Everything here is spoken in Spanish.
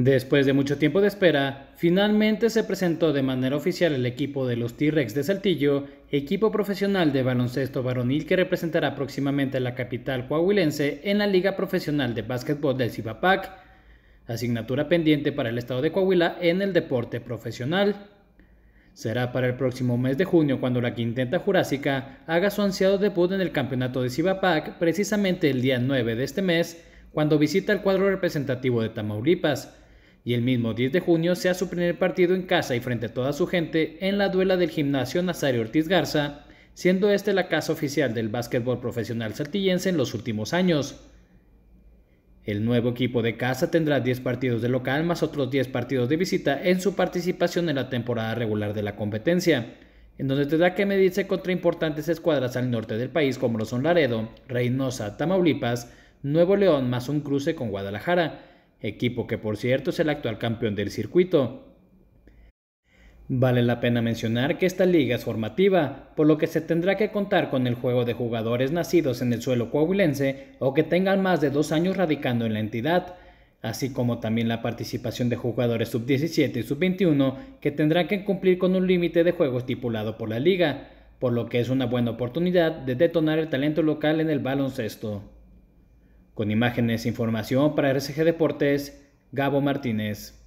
Después de mucho tiempo de espera, finalmente se presentó de manera oficial el equipo de los T-Rex de Saltillo, equipo profesional de baloncesto varonil que representará próximamente a la capital coahuilense en la Liga Profesional de Básquetbol del Cibapac, asignatura pendiente para el estado de Coahuila en el deporte profesional. Será para el próximo mes de junio cuando la Quinteta Jurásica haga su ansiado debut en el campeonato de Cibapac, precisamente el día 9 de este mes, cuando visita el cuadro representativo de Tamaulipas, y el mismo 10 de junio sea su primer partido en casa y frente a toda su gente en la duela del gimnasio Nazario Ortiz Garza, siendo este la casa oficial del básquetbol profesional saltillense en los últimos años. El nuevo equipo de casa tendrá 10 partidos de local más otros 10 partidos de visita en su participación en la temporada regular de la competencia, en donde tendrá que medirse contra importantes escuadras al norte del país como lo son Laredo, Reynosa, Tamaulipas, Nuevo León más un cruce con Guadalajara, equipo que por cierto es el actual campeón del circuito. Vale la pena mencionar que esta liga es formativa, por lo que se tendrá que contar con el juego de jugadores nacidos en el suelo coahuilense o que tengan más de dos años radicando en la entidad, así como también la participación de jugadores sub-17 y sub-21 que tendrán que cumplir con un límite de juego estipulado por la liga, por lo que es una buena oportunidad de detonar el talento local en el baloncesto. Con imágenes e información para RCG Deportes, Gabo Martínez.